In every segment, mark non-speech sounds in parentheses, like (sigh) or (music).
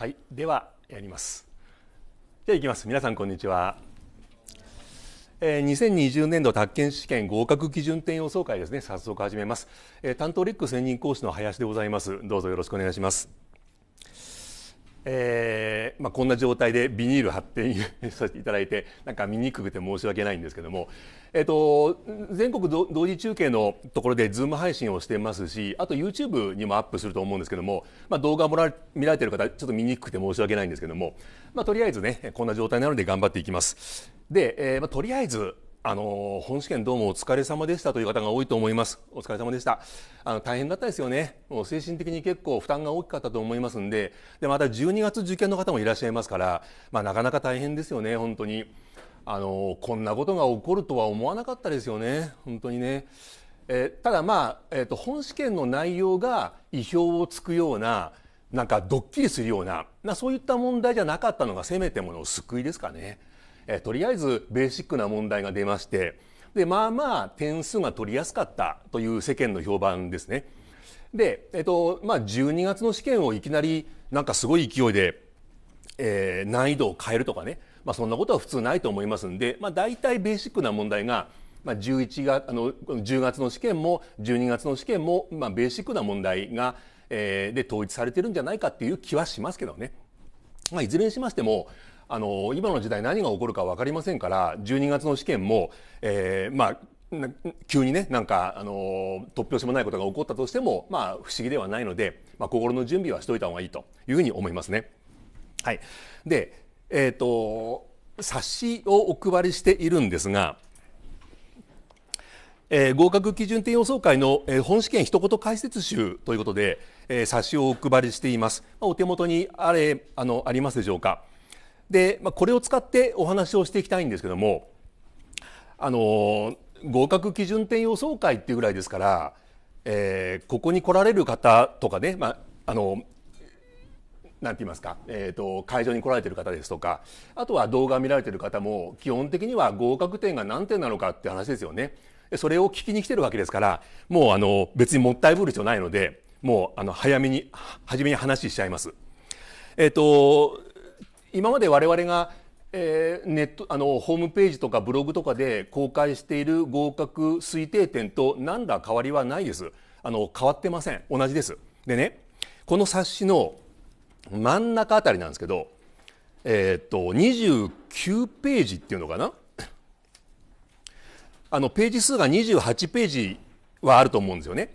はいではやりますじゃあいきます皆さんこんにちは、えー、2020年度宅建試験合格基準点予想会ですね早速始めます、えー、担当レック専任講師の林でございますどうぞよろしくお願いしますえーまあ、こんな状態でビニール貼ってさせていただいてなんか見にくくて申し訳ないんですけども、えーと、全国同時中継のところでズーム配信をしてますしあと YouTube にもアップすると思うんですけども、まあ、動画を見られてる方ちょっと見にくくて申し訳ないんですけども、まあ、とりあえずねこんな状態なので頑張っていきます。で、えーまあ、とりあえずあの本試験どうもお疲れ様でしたという方が多いと思います。お疲れ様でした。あの大変だったですよね。もう精神的に結構負担が大きかったと思いますんで、でまた12月受験の方もいらっしゃいますから、まあ、なかなか大変ですよね本当に。あのこんなことが起こるとは思わなかったですよね本当にね。えただまあ、えーと本試験の内容が意表をつくようななんかドッキリするようななそういった問題じゃなかったのがせめてもの救いですかね。えとりあえずベーシックな問題が出ましてでまあまあ点数が取りやすかったという世間の評判ですね。で、えっとまあ、12月の試験をいきなりなんかすごい勢いで、えー、難易度を変えるとかね、まあ、そんなことは普通ないと思いますんで、まあ、大体ベーシックな問題が、まあ、11月あの10月の試験も12月の試験も、まあ、ベーシックな問題が、えー、で統一されてるんじゃないかっていう気はしますけどね。まあ、いずれにしましても、あの今の時代何が起こるか分かりませんから12月の試験も、えー、まあ急にねなんか、あの突拍子もないことが起こったとしても、まあ、不思議ではないので、まあ、心の準備はしておいた方がいいというふうに思いますね。はい、で、えーと、冊子をお配りしているんですが、えー、合格基準点予想会の、えー、本試験一言解説集ということで、えー、冊子をお配りしています。まあ、お手元にあれあのありますでしょうか。で、まあ、これを使ってお話をしていきたいんですけどもあのー、合格基準点予想会っていうぐらいですから、えー、ここに来られる方とかね、まあ、あのなんて言いますか、えーと、会場に来られてる方ですとかあとは動画見られてる方も基本的には合格点が何点なのかって話ですよね。それを聞きに来てるわけですからもうあの別にもったいぶる必要ないのでもうあの早めに初めに話しちゃいます。えっ、ー、と今まで我々が、えー、ネットあのホームページとかブログとかで公開している合格推定点と何ら変わりはないですあの変わってません同じですでねこの冊子の真ん中あたりなんですけどえー、っと29ページっていうのかなあのページ数が28ページはあると思うんですよね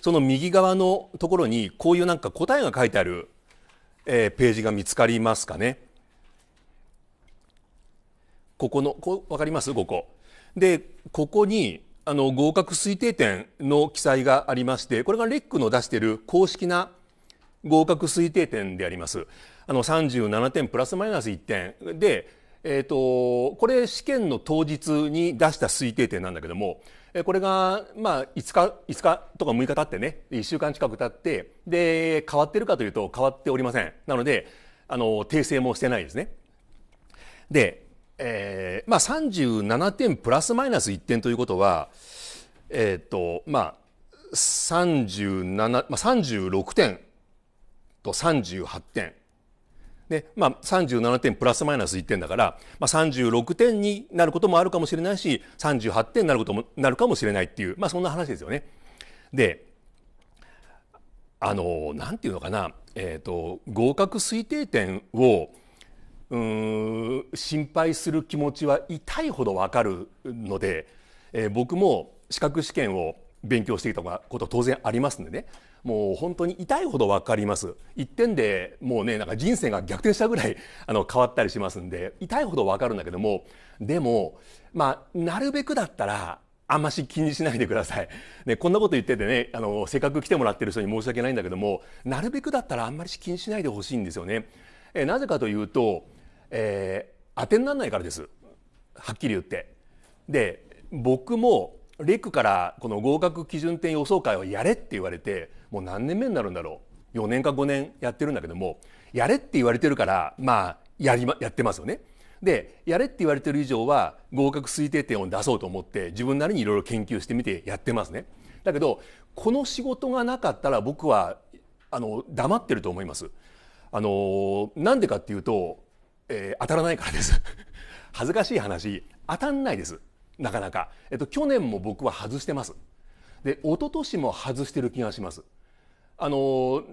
その右側のところにこういうなんか答えが書いてある、えー、ページが見つかりますかねここのこ分かりますここ。でここにあの合格推定点の記載がありましてこれがレックの出している公式な合格推定点であります。あの37点プラスマイナス1点で、えーと、とこれ試験の当日に出した推定点なんだけどもこれがまあ5日 ,5 日とか6日経ってね1週間近く経ってで変わってるかというと変わっておりませんなのであの訂正もしてないですねでえー、まあ、37点プラスマイナス1点ということは、えっ、ー、と、まあ、37まあ、36点と38点で、まあ、37点プラスマイナス1点だから、まあ、36点になることもあるかもしれないし38点になることもなるかもしれないっていう、まあ、そんな話ですよね。であのなんていうのかな、えーと合格推定点をうん心配する気持ちは痛いほど分かるので、えー、僕も資格試験を勉強してきたこと当然ありますんでねもう本当に痛いほど分かります一点でもうねなんか人生が逆転したぐらい (laughs) あの変わったりしますんで痛いほど分かるんだけどもでもまあなるべくだったらあんまし気にしないでください、ね、こんなこと言っててねあのせっかく来てもらってる人に申し訳ないんだけどもなるべくだったらあんまり気にしないでほしいんですよね。えなぜかというとえー、当てにならないからですはっきり言って。で僕もレクからこの合格基準点予想会をやれって言われてもう何年目になるんだろう4年か5年やってるんだけどもやれって言われてるからまあやりまやってますよね。でやれって言われてる以上は合格推定点を出そうと思って自分なりにいろいろ研究してみてやってますね。だけどこの仕事がなかったら僕はあの黙ってると思います。あのなんでかっていうとえー、当たらないからです (laughs) 恥ずかしい話当たんないですなかなか、えっと、去年も僕は外してますで一昨年も外してる気がしますあのー、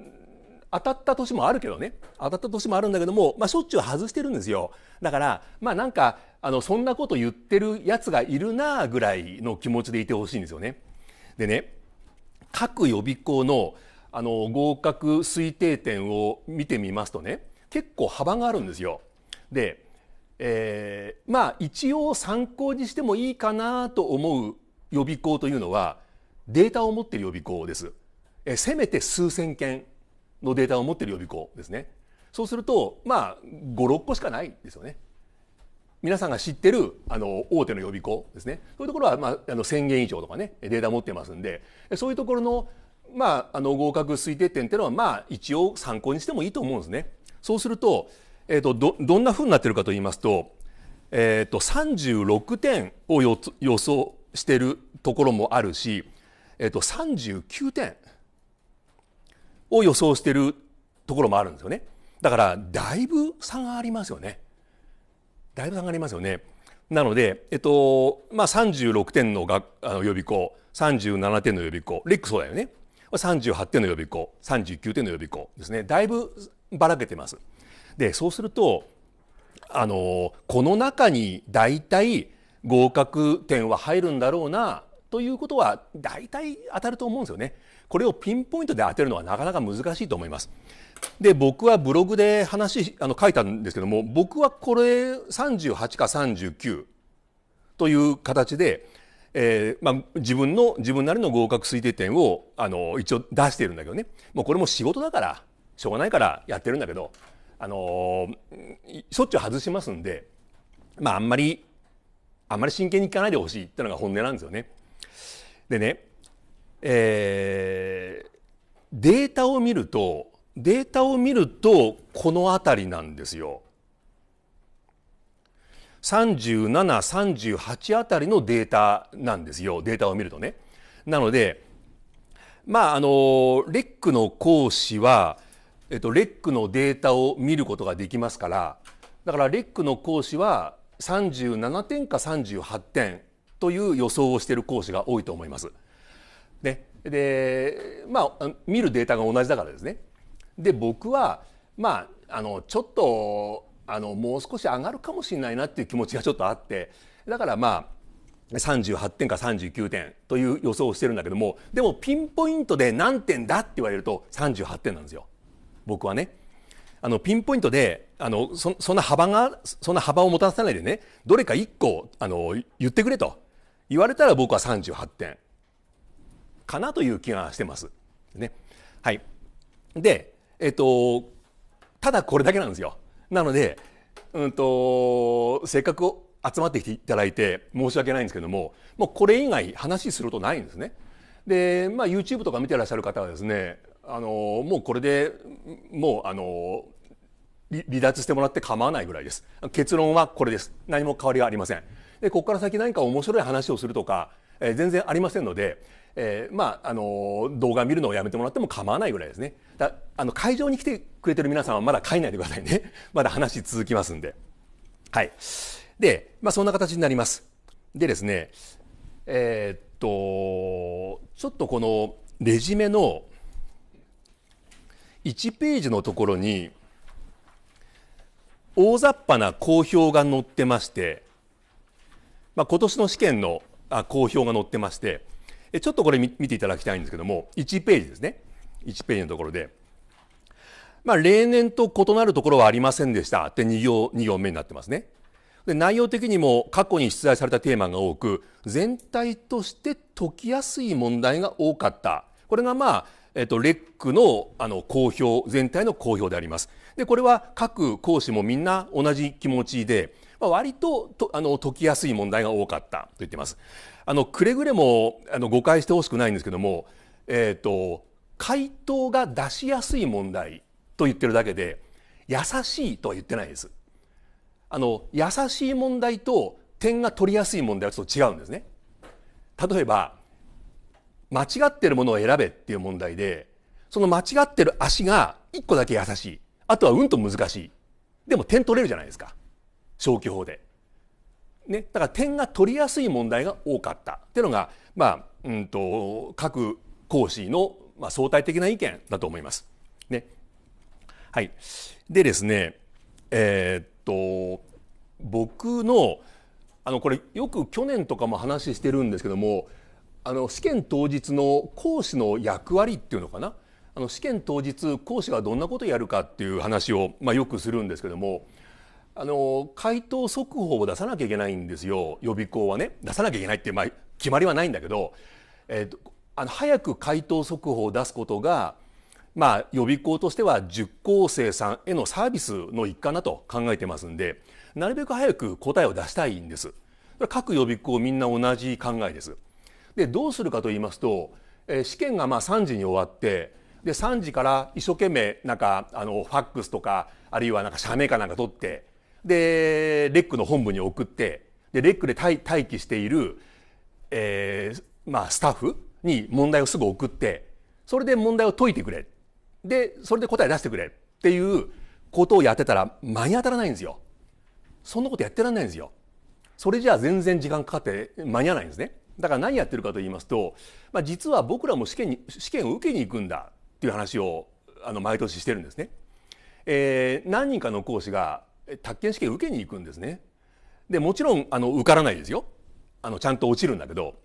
当たった年もあるけどね当たった年もあるんだけども、まあ、しょっちゅう外してるんですよだからまあなんかあのそんなこと言ってるやつがいるなぐらいの気持ちでいてほしいんですよねでね各予備校のあの合格推定点を見てみますとね結構幅があるんですよで、えー、まあ一応参考にしてもいいかなと思う予備校というのはデータを持っている予備校です。えー、せめて数千件のデータを持っている予備校ですね。そうするとまあ56個しかないですよね。皆さんが知ってるあの大手の予備校ですねそういうところは、まあ、あの1,000件以上とかねデータ持ってますんでそういうところの,、まあ、あの合格推定点っていうのはまあ一応参考にしてもいいと思うんですね。そうするとえーと、どどんなふうになってるかと言いますと,、えーと、36点を予想しているところもあるし、えーと、39点を予想しているところもあるんですよね。だからだいぶ差がありますよね。だいぶ差がありますよね。なので、えっとまあ、36点のがあの予備校37点の予備校レックそうだよね38点の予備校39点の予備校ですねだいぶばらけてます。でそうするとあのこの中に大体合格点は入るんだろうなということは大体当たると思うんですよね。これをピンポイントで当てるのはなかなか難しいと思います。で僕はブログで話あの書いたんですけども僕はこれ38か39という形で、えーまあ、自分の自分なりの合格推定点をあの一応出しているんだけどねもうこれも仕事だからしょうがないからやってるんだけどあのー、しょっちゅう外しますんで、まあ、あんまりあんまり真剣に聞かないでほしいってのが本音なんですよね。でね、えー、データを見るとデータを見るとこの辺りなんですよ。3738あたりのデータなんですよデータを見るとね。なのでまああのレックの講師はえっと、レックのデータを見ることができますからだからレックの講師は37点か38点という予想をしている講師が多いと思います。ね、でまあ見るデータが同じだからですね。で僕はまああのちょっとあのもう少し上がるかもしれないなっていう気持ちがちょっとあってだからまあ38点か39点という予想をしてるんだけどもでもピンポイントで何点だって言われると38点なんですよ。僕はね。あの、ピンポイントで、あの、そ、そんな幅が、そんな幅を持たさないでね、どれか1個、あの、言ってくれと言われたら僕は38点かなという気がしてます。ね。はい。で、えっと、ただこれだけなんですよ。なので、うんと、せっかく集まってきていただいて申し訳ないんですけども、もうこれ以外話するとないんですね。で、まあ、YouTube とか見てらっしゃる方はですね、あのもうこれでもうあの離脱してもらって構わないぐらいです結論はこれです何も変わりはありませんでここから先何か面白い話をするとか、えー、全然ありませんので、えー、まああの動画見るのをやめてもらっても構わないぐらいですねだあの会場に来てくれてる皆さんはまだ帰らないでくださいね (laughs) まだ話続きますんではいで、まあ、そんな形になりますでですねえー、っとちょっとこのレジメの1ページのところに大雑把な公表が載ってまして、まあ、今年の試験のあ公表が載ってましてちょっとこれ見ていただきたいんですけども1ページですね1ページのところで、まあ、例年と異なるところはありませんでしたって2行 ,2 行目になってますね。で内容的にも過去に出題されたテーマが多く全体として解きやすい問題が多かったこれがまあえっと、レックのあの公表、全体の公表であります。で、これは各講師もみんな同じ気持ちで、まあ、割ととあの解きやすい問題が多かったと言ってます。あの、くれぐれもあの誤解してほしくないんですけども、えっ、と、回答が出しやすい問題と言ってるだけで、優しいとは言ってないです。あの、優しい問題と点が取りやすい問題はちょっと違うんですね。例えば、間違ってるものを選べっていう問題で、その間違ってる足が一個だけ優しい。あとはうんと難しい。でも点取れるじゃないですか。消去法で。ね、だから点が取りやすい問題が多かったっていうのが、まあ、うんと、各講師の、まあ、相対的な意見だと思います。ね。はい。でですね、えー、っと、僕の、あの、これよく去年とかも話してるんですけども、あの試験当日の講師の役割っていうのかなあの試験当日講師がどんなことやるかっていう話を、まあ、よくするんですけどもあの回答速報を出さなきゃいけないんですよ予備校はね出さなきゃいけないっていう、まあ、決まりはないんだけど、えーとあの早く回答速報を出すことが、まあ、予備校としては受講生さんへのサービスの一環だと考えてますんでなるべく早く答えを出したいんです。各予備校みんな同じ考えです。でどうするかと言いますと、えー、試験がまあ3時に終わってで3時から一生懸命なんかあのファックスとかあるいはなんか社名かなんか取ってでレックの本部に送ってでレックで待待機している、えーまあ、スタッフに問題をすぐ送ってそれで問題を解いてくれでそれで答え出してくれっていうことをやってたら間に当たらないんですよ。そんなことやってらんないんですよ。それじゃあ全然時間かかって間に合わないんですね。だから何やってるかと言いますと、まあ、実は僕らも試験に試験を受けに行くんだっていう話をあの毎年してるんですね。えー、何人かの講師が宅建試験受けに行くんですね。でもちろんあの受からないですよ。あのちゃんと落ちるんだけど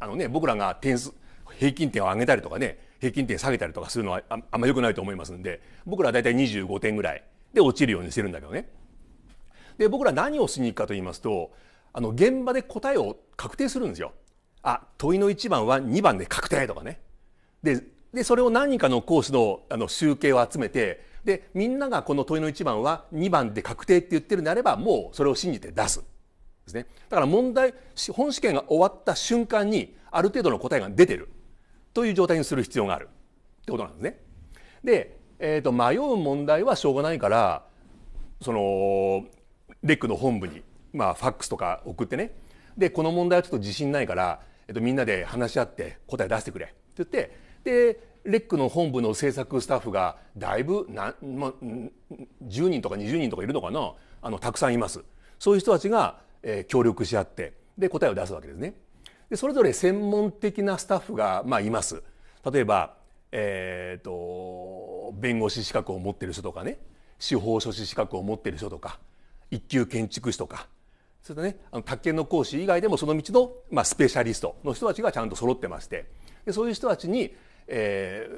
あの、ね、僕らが点数平均点を上げたりとかね平均点下げたりとかするのはあんま良くないと思いますんで僕らは大体25点ぐらいで落ちるようにしてるんだけどね。で僕ら何をしに行くかと言いますとあの現場で答えを確定するんですよ。あ問いの1番は2番で確定とかね。ででそれを何人かの講師のあの集計を集めてでみんながこの問いの1番は2番で確定って言ってるんであればもうそれを信じて出すですねだから問題本試験が終わった瞬間にある程度の答えが出てるという状態にする必要があるってことなんですね。で、えー、と迷う問題はしょうがないからそのレックの本部にまあ、ファックスとか送ってねでこの問題はちょっと自信ないから、えっと、みんなで話し合って答え出してくれって言ってでレックの本部の制作スタッフがだいぶな、まあ、10人とか20人とかいるのかなあのたくさんいますそういう人たちが、えー、協力し合ってで答えを出すわけですね。でそれぞれ専門的なスタッフが、まあ、います。例えば、えーと、と弁護士資格を持ってる人とかね司法書士資格を持ってる人とか一級建築士とかそれとねあの宅建の講師以外でもその道の、まあ、スペシャリストの人たちがちゃんと揃ってましてでそういう人たちに、え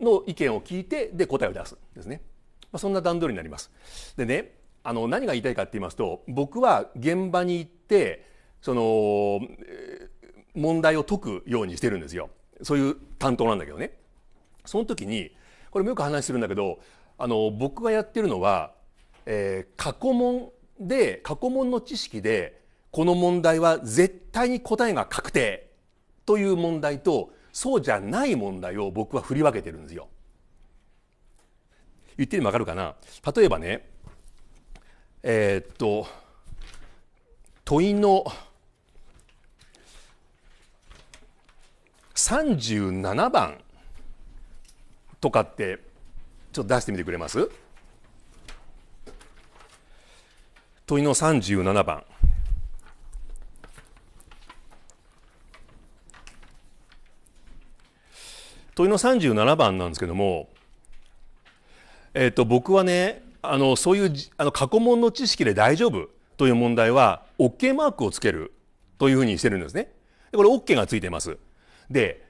ー、の意見を聞いてで答えを出すですね、まあ、そんな段取りになります。でねあの何が言いたいかって言いますと僕は現場に行ってその、えー、問題を解くようにしてるんですよそういう担当なんだけどね。その時にこれもよく話するんだけどあの僕がやってるのは、えー、過去問で過去問の知識でこの問題は絶対に答えが確定という問題とそうじゃない問題を僕は振り分けてるんですよ。言ってるわ分かるかな例えばねえー、っと問いの37番とかってちょっと出してみてくれます問いの37番。問いの37番なんですけども、えー、と僕はねあのそういうあの過去問の知識で大丈夫という問題は OK マークをつけるというふうにしてるんですね。でこれ OK がついてます。で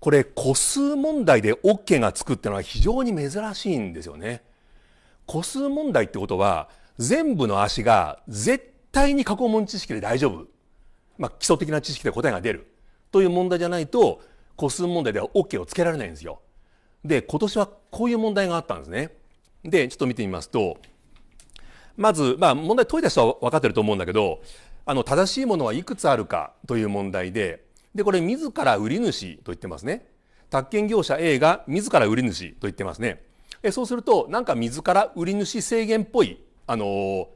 これ個数問題で OK がつくっていうのは非常に珍しいんですよね。個数問題ってことは全部の足が絶対に過去問知識で大丈夫。まあ、基礎的な知識で答えが出る。という問題じゃないと、個数問題では OK をつけられないんですよ。で、今年はこういう問題があったんですね。で、ちょっと見てみますと、まず、まあ、問題解いた人は分かってると思うんだけど、あの、正しいものはいくつあるかという問題で、で、これ、自ら売り主と言ってますね。宅建業者 A が自ら売り主と言ってますね。えそうすると、なんか自ら売り主制限っぽいあの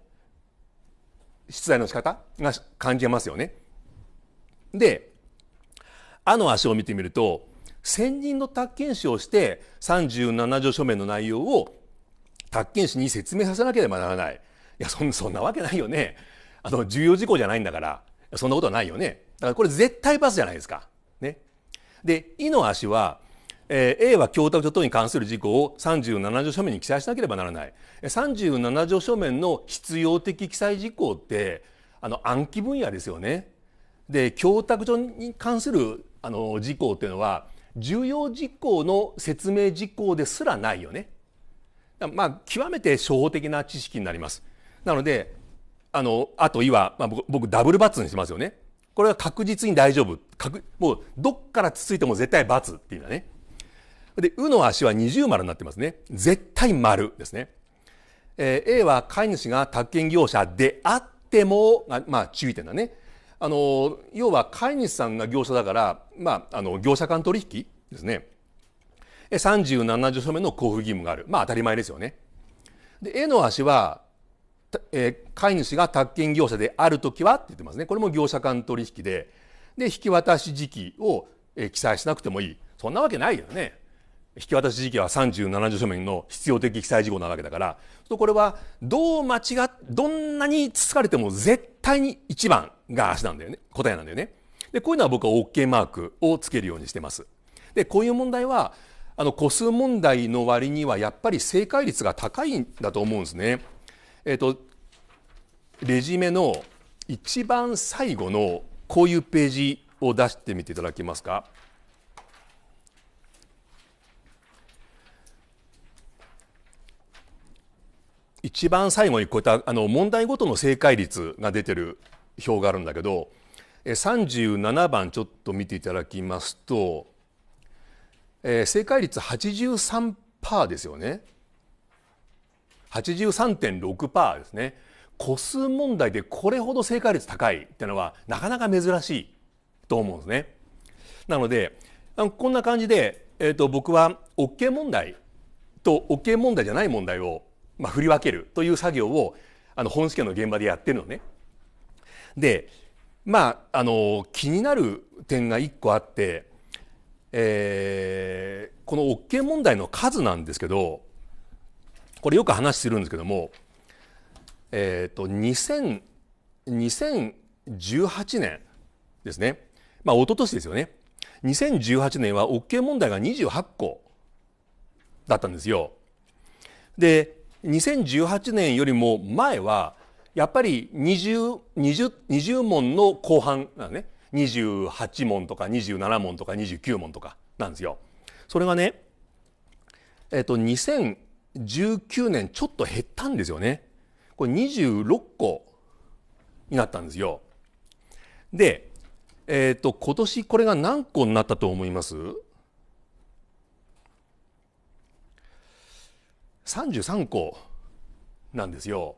出題の仕方が感じますよね。で「あ」の足を見てみると先人の宅建士をして37条書面の内容を宅建士に説明させなければならない。いやそんそんなわけないよね。あの重要事項じゃないんだからそんなことはないよね。だからこれ絶対パスじゃないですか。ね。で「い」の足は A は供託所等に関する事項を37条書面に記載しなければならない。37条書面の必要的記載事項ってあの暗記分野ですよね。で供託所に関するあの事項っていうのは重要事項の説明事項ですらないよね。まあ極めて初歩的な知識になります。なのであのあと今、まあ、僕ダブルバツにしますよね。これは確実に大丈夫。もうどっからつついても絶対×っていうのはね。で、うの足は二重丸になってますね。絶対丸ですね。えー、A は飼い主が宅建業者であっても、まあ注意点だね。あの、要は飼い主さんが業者だから、まあ、あの、業者間取引ですね。37条書面の交付義務がある。まあ当たり前ですよね。で、A の足は、えー、飼い主が宅建業者であるときはって言ってますね。これも業者間取引で、で、引き渡し時期を、えー、記載しなくてもいい。そんなわけないよね。引き渡し時期は37条書面の必要的記載事項なわけだから、これはどう間違どんなにつつかれても絶対に1番が足なんだよね。答えなんだよね。で、こういうのは僕は OK マークをつけるようにしてます。で、こういう問題は、あの、個数問題の割にはやっぱり正解率が高いんだと思うんですね。えっ、ー、と、レジメの一番最後のこういうページを出してみていただけますか。一番最後にこういったあの問題ごとの正解率が出てる表があるんだけど37番ちょっと見ていただきますと、えー、正解率83%ですよね83.6%ですね個数問題でこれほど正解率高いっていうのはなかなか珍しいと思うんですね。なのでこんな感じで、えーと、と僕は OK 問題と OK 問題じゃない問題をまあ、振り分けるという作業をあの本試験の現場でやってるのね。でまああの気になる点が1個あって、えー、この OK 問題の数なんですけどこれよく話するんですけども、えっ、ー、と2 0 2018年ですね、まあ一昨年ですよね2018年は OK 問題が28個だったんですよ。で2018年よりも前はやっぱり 20, 20, 20問の後半なのね28問とか27問とか29問とかなんですよ。それがねえっと2019年ちょっと減ったんですよね。これ26個になったんですよ。で、えっ、と今年これが何個になったと思います33個なんですよ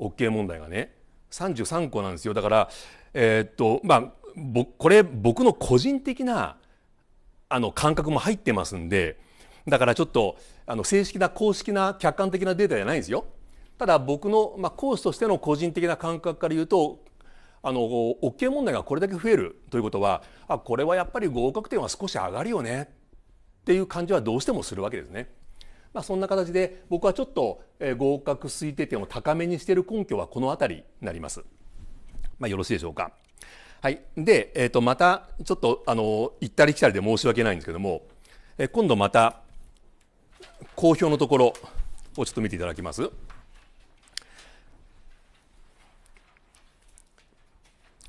OK 問題がね33個なんですよだからえー、っとまあこれ僕の個人的なあの感覚も入ってますんでだからちょっとあの正式な公式な客観的なデータじゃないんですよ。ただ僕の、まあ、講師としての個人的な感覚から言うとあの OK 問題がこれだけ増えるということはあこれはやっぱり合格点は少し上がるよねっていう感じはどうしてもするわけですね。まあ、そんな形で僕はちょっと合格推定点を高めにしている根拠はこの辺りになります。まあ、よろしいでしょうか。はい、で、えー、とまたちょっとあの行ったり来たりで申し訳ないんですけども、え今度また公表のところをちょっと見ていただきます。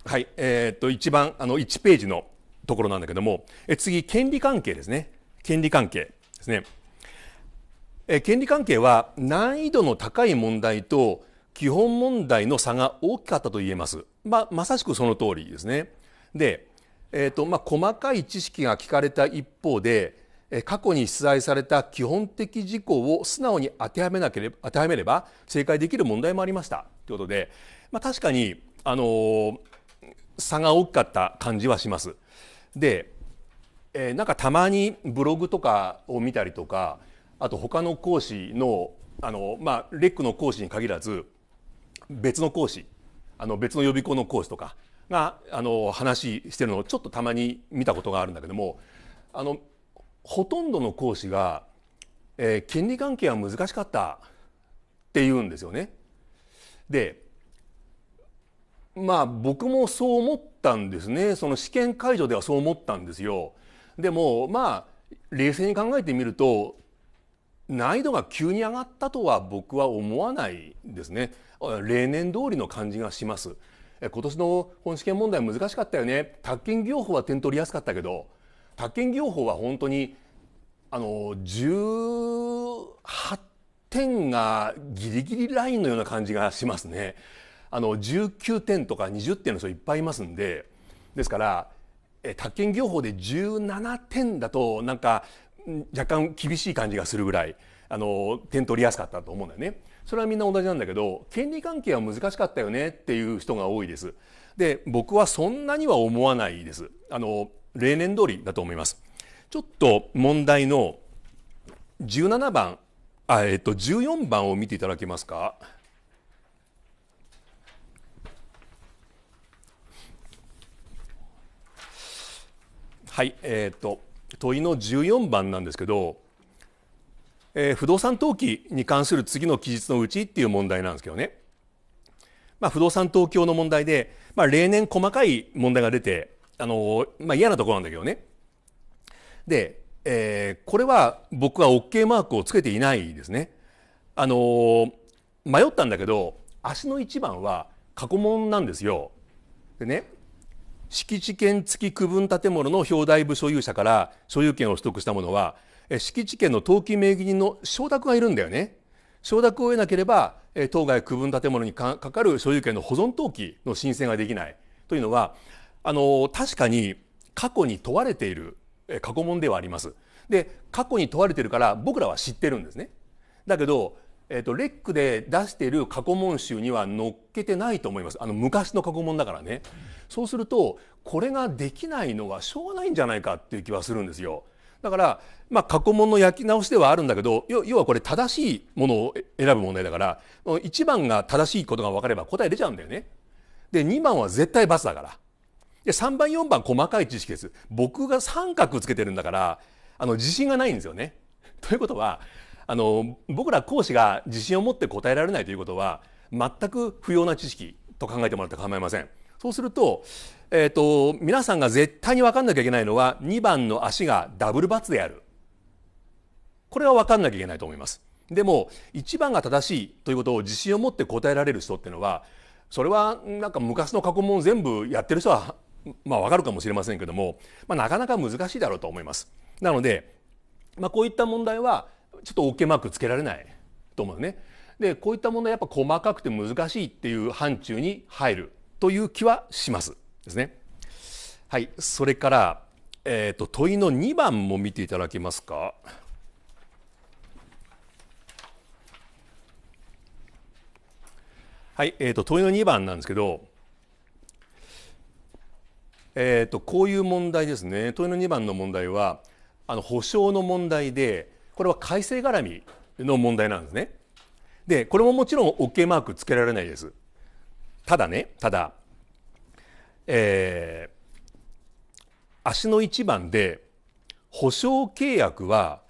はい、えっ、ー、と一番あの1ページのところなんだけども、え次権利関係ですね。権利関係ですね。え権利関係は難易度の高い問題と基本問題の差が大きかったと言えます。まあ、まさしくその通りですね。で、えっ、ー、と、まあ、細かい知識が聞かれた一方で、過去に出題された基本的事項を素直に当てはめなければ当てはめれば正解できる問題もありましたということで、まあ、確かに、あのー、差が大きかった感じはします。で、えー、なんかたまにブログとかを見たりとかあと他の講師のあの、まあ、レックの講師に限らず別の講師あの別の予備校の講師とかがあの話してるのをちょっとたまに見たことがあるんだけどもあのほとんどの講師が、えー、権利関係は難しかったって言うんですよね。でまあ僕もそう思ったんですねその試験会場ではそう思ったんですよ。でもまあ冷静に考えてみると難易度が急に上がったとは僕は思わないですね例年通りの感じがします今年の本試験問題難しかったよね宅建業法は点取りやすかったけど宅建業法は本当にあの18点がギリギリラインのような感じがしますねあの19点とか20点の人いっぱいいますんでですから宅建業法で17点だとなんか若干厳しい感じがするぐらいあの点取りやすかったと思うんだよね。それはみんな同じなんだけど権利関係は難しかったよねっていう人が多いです。で僕はそんなには思わないです。あの例年通りだと思います。ちょっと問題の17番あえっと14番を見ていただけますか。はい、えー、っと問いの14番なんですけど、えー、不動産登記に関する次の記述のうちっていう問題なんですけどね、まあ、不動産登記の問題で、まあ、例年細かい問題が出て、あのまあ、嫌なところなんだけどねで、えー、これは僕は OK マークをつけていないですね。あのー、迷ったんだけど足の一番は過去問なんですよ。でね敷地権付き区分建物の表題部所有者から所有権を取得したものは敷地権の登記名義人の承諾がいるんだよね承諾を得なければ当該区分建物にかかる所有権の保存登記の申請ができないというのはあの確かに過去に問われている過去問ではありますで過去に問われているから僕らは知ってるんですねだけどえっと、レックで出している過去問集には載っけてないと思いますあの昔の過去問だからねそうするとこれができないのはしょうがないんじゃないかっていう気はするんですよ。だから、まあ、過去問の焼き直しではあるんだけど要はこれ正しいものを選ぶ問題だから1番が正しいことが分かれば答え出ちゃうんだよね。で2番は絶対×だから。で3番4番細かい知識です。僕が三角つけてるんだからあの自信がないんですよね。(laughs) ということはあの僕ら講師が自信を持って答えられないということは全く不要な知識と考えてもらって構いません。そうすると,、えーと、皆さんが絶対に分かんなきゃいけないのは2番の足がダブルバツであるこれは分かんなきゃいけないと思います。でも1番が正しいということを自信を持って答えられる人っていうのはそれはなんか昔の過去問全部やってる人はまあ分かるかもしれませんけども、まあ、なかなか難しいだろうと思います。なので、まあ、こういった問題はちょっと OK マークつけられないと思うね。でこういった問題やっぱ細かくて難しいっていう範疇に入るという気はしますですね。はい、それから、えーと、問いの2番も見ていただけますか。はい、えーと、問いの2番なんですけど、えーと、とこういう問題ですね問いの2番の問題はあの保証の問題でこれは改正絡みの問題なんですね。でこれももちろん OK マークつけられないです。ただねただえー、足の一番で保証契約は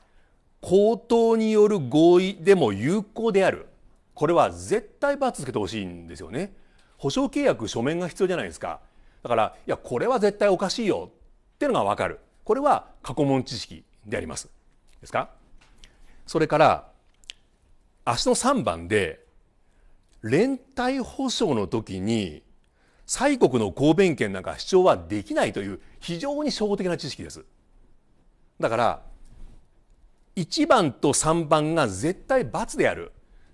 口頭による合意でも有効であるこれは絶対バツつけてほしいんですよね保証契約書面が必要じゃないですかだからいやこれは絶対おかしいよっていうのがわかるこれは過去問知識でありますですかそれから足の3番で連帯保証の時に西国の合弁権なんか主張はできないという非常に初歩的な知識です。だから1番と3番が絶対×である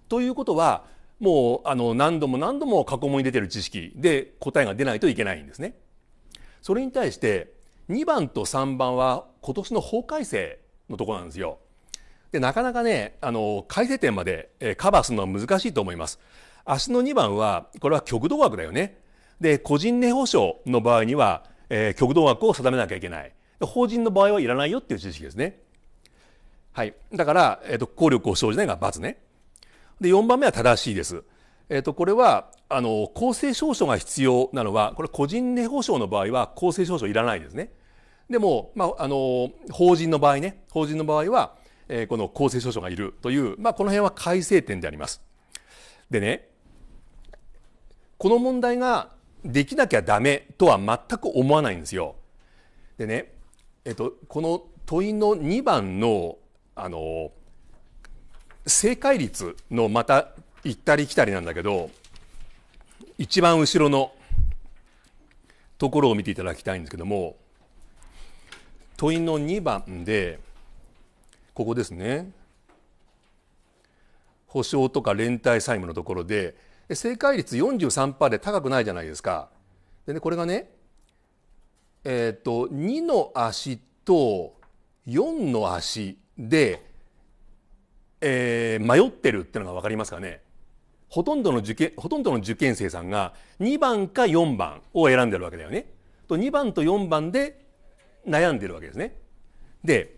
ということはもうあの何度も何度も過去問に出てる知識で答えが出ないといけないんですね。それに対して2番と3番は今年の法改正のとこなんですよ。でなかなかねあの改正点までカバーするのは難しいと思います。足の2番は、これは極度枠だよね。で、個人年保証の場合には、えー、極度枠を定めなきゃいけない。法人の場合はいらないよっていう知識ですね。はい。だから、えっ、ー、と、効力を生じないが罰ね。で、4番目は正しいです。えっ、ー、と、これは、あの、公正証書が必要なのは、これ個人年保証の場合は公正証書いらないですね。でも、まあ、あの、法人の場合ね、法人の場合は、えー、この公正証書がいるという、まあ、この辺は改正点であります。でね、この問題ができなきゃダメとは全く思わないんですよ。でね、えっと、この問いの2番のあの正解率のまた行ったり来たりなんだけど一番後ろのところを見ていただきたいんですけども問いの2番でここですね保証とか連帯債務のところで正解率43%で高くないじゃないですか。でね、これがね、えっ、ー、と、2の足と4の足で、えー、迷ってるっていうのが分かりますかね。ほとんどの受験、ほとんどの受験生さんが2番か4番を選んでるわけだよね。と2番と4番で悩んでるわけですね。で、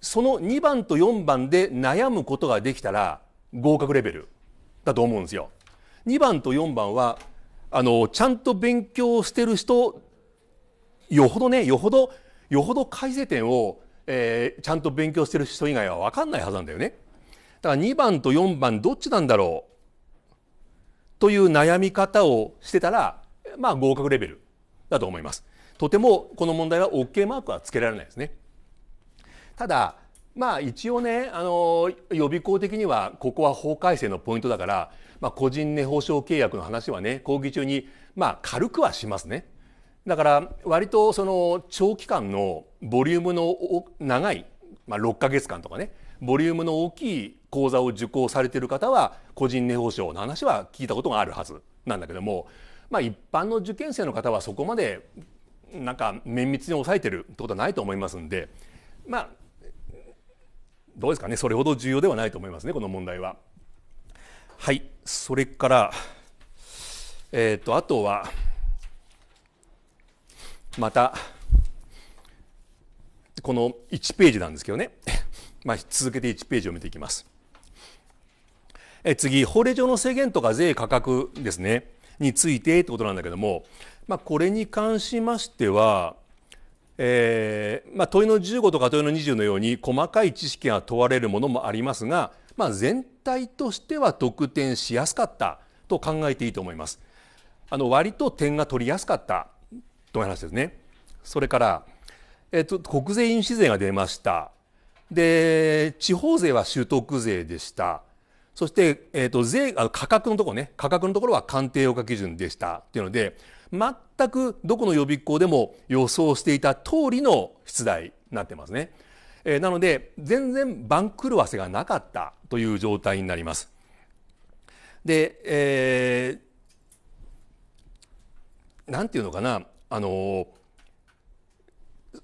その2番と4番で悩むことができたら合格レベルだと思うんですよ。2番と4番はあのちゃんと勉強してる人よほどねよほどよほど改正点を、えー、ちゃんと勉強してる人以外は分かんないはずなんだよね。だから2番と4番どっちなんだろうという悩み方をしてたらまあ合格レベルだと思います。とてもこの問題は OK マークはつけられないですね。ただまあ一応ねあの予備校的にはここは法改正のポイントだからまあ、個人ね保証契約の話はね講義中にまあ軽くはしますね。だから割とその長期間のボリュームの長い、まあ、6か月間とかねボリュームの大きい講座を受講されてる方は個人年保証の話は聞いたことがあるはずなんだけども、まあ、一般の受験生の方はそこまでなんか綿密に抑えてるってことはないと思いますんでまあどうですかねそれほど重要ではないと思いますねこの問題は。はいそれから、えーと、あとはまたこの1ページなんですけどね、(laughs) まあ、続けて1ページを見ていきます。え次法令上の制限とか税価格ですねについてってことなんだけども、まあ、これに関しましては、えー、まあ、問いの15とか問いの20のように細かい知識が問われるものもありますが、まあ、全体としては得点しやすかったと考えていいと思います。あの割と点が取りやすかったという話ですね。それから、えっと、国税印紙税が出ました。で、地方税は取得税でした。そして、えっと、税、あの価格のところね、価格のところは鑑定用価基準でしたというので、全くどこの予備校でも予想していた通りの出題になってますね。えー、なので全然番狂わせがなかったという状態になります。で、えー、なんていうのかなあの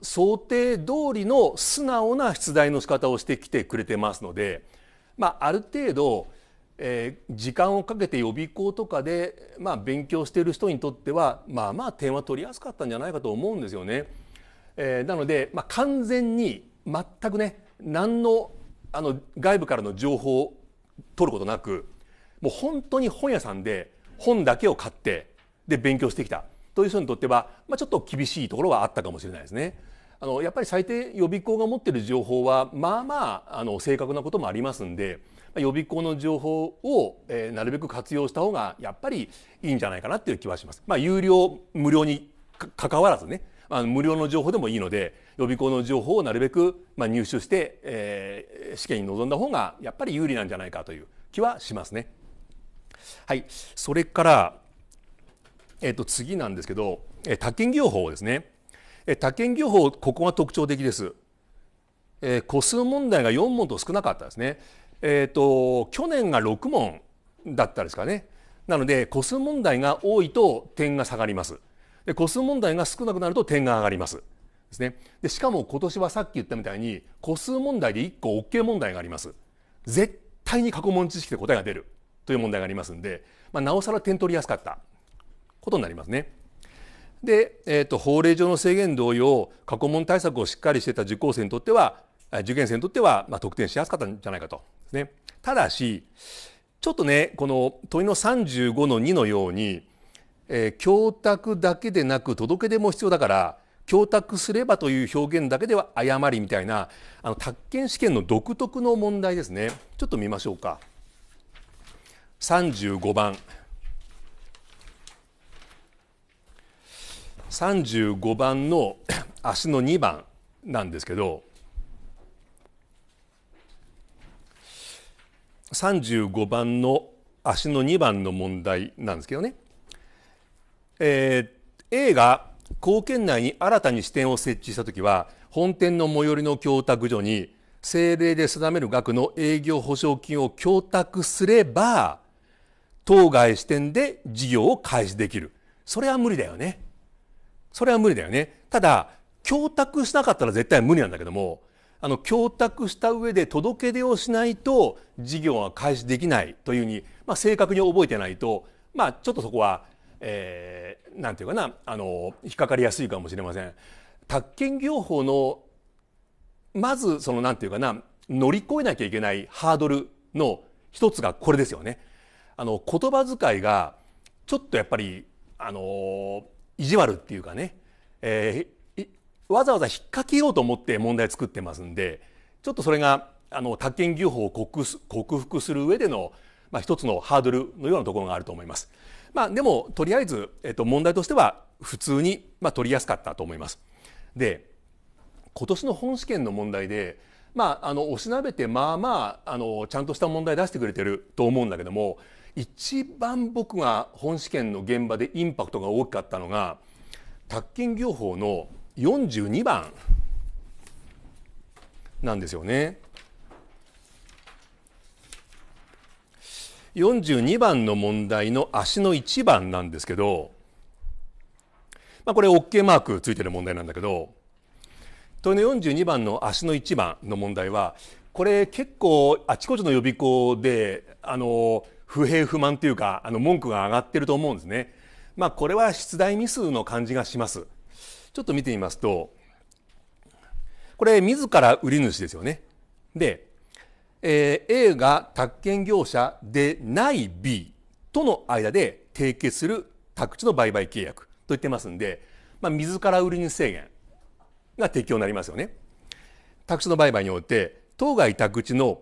想定通りの素直な出題の仕方をしてきてくれてますので、まあ、ある程度、えー、時間をかけて予備校とかで、まあ、勉強している人にとってはまあまあ点は取りやすかったんじゃないかと思うんですよね。えー、なので、まあ、完全に全くね何のあの外部からの情報を取ることなくもう本当に本屋さんで本だけを買ってで勉強してきたという人にとっては、まあ、ちょっと厳しいところはあったかもしれないですね。あのやっぱり最低予備校が持っている情報はまあまああの正確なこともありますんで予備校の情報を、えー、なるべく活用した方がやっぱりいいんじゃないかなっていう気はします。まあ、有料無料にかかわらずねあの無料の情報でもいいので予備校の情報をなるべく、まあ、入手して、えー、試験に臨んだ方がやっぱり有利なんじゃないかという気はしますね。はい、それから、えー、と次なんですけど、えー、宅建業法ですね、えー、宅建業法ここが特徴的です、えー、個数問題が4問と少なかったですね、えーと、と去年が6問だったですかねなので個数問題が多いと点が下がりますで個数問題が少なくなると点が上がりますですね。で、しかも今年はさっき言ったみたいに、個数問題で1個 OK 問題があります。絶対に過去問知識で答えが出るという問題がありますんで、まあ、なおさら点取りやすかったことになりますね。で、えーと、法令上の制限同様過去問対策をしっかりしてた受講生にとっては受験生にとっては、まあ、得点しやすかったんじゃないかとですね。ただしちょっとねこの問いの35の2のように、えー、教託だけでなく届け出も必要だから供託すればという表現だけでは誤りみたいなあの宅建試験の独特の問題ですねちょっと見ましょうか35番35番の (coughs) 足の2番なんですけど35番の足の2番の問題なんですけどね、えー、A が貢献内に新たに支店を設置した時は本店の最寄りの供託所に政令で定める額の営業保証金を供託すれば当該支店で事業を開始できるそれは無理だよねそれは無理だよねただ供託しなかったら絶対無理なんだけどもあの供託した上で届け出をしないと事業は開始できないというふうに、まあ、正確に覚えてないと、まあ、ちょっとそこはえー、なんていうかなあの引っかかりやすいかもしれません。宅建業法のまずそのなんていうかな乗り越えなきゃいけないハードルの一つがこれですよね。あの言葉遣いがちょっとやっぱりあの意地悪っていうかね、えー、わざわざ引っ掛けようと思って問題作ってますんでちょっとそれがあの宅建業法を克服する上での、まあ、一つのハードルのようなところがあると思います。まあ、でもとりあえず、えっと、問題としては普通に、まあ、取りやすかったと思います。で今年の本試験の問題でまあ、あのおしなべてまあまああのちゃんとした問題出してくれてると思うんだけども一番僕が本試験の現場でインパクトが大きかったのが宅建業法の42番なんですよね。42番の問題の足の1番なんですけど、まあ、これ OK マークついてる問題なんだけど問いの42番の足の1番の問題はこれ結構あちこちの予備校であの不平不満というかあの文句が上がってると思うんですね。まあ、これは出題ミスの感じがします。ちょっと見てみますとこれ自ら売り主ですよね。でえー、A が宅建業者でない B との間で締結する宅地の売買契約と言ってますんで、まあ、自ら売り制限が適用になりますよね。宅地の売買において当該宅地の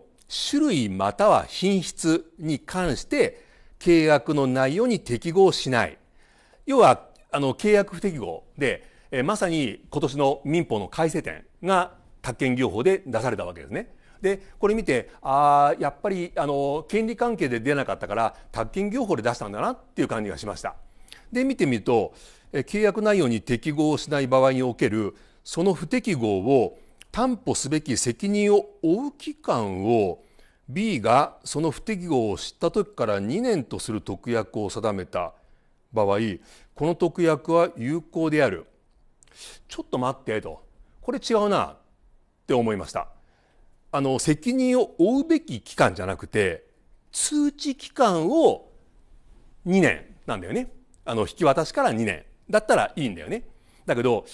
種類または品質に関して契約の内容に適合しない要はあの契約不適合で、えまさに今年の民法の改正点が宅建業法で出されたわけですね。でこれ見てああやっぱりあの権利関係で出なかったから宅建業法で出したんだなっていう感じがしました。で見てみると契約内容に適合しない場合におけるその不適合を担保すべき責任を負う期間を B がその不適合を知った時から2年とする特約を定めた場合この特約は有効であるちょっと待ってとこれ違うなって思いました。あの責任を負うべき期間じゃなくて通知期間を2年なんだよねあの引き渡しから2年だったらいいんだよね。だけど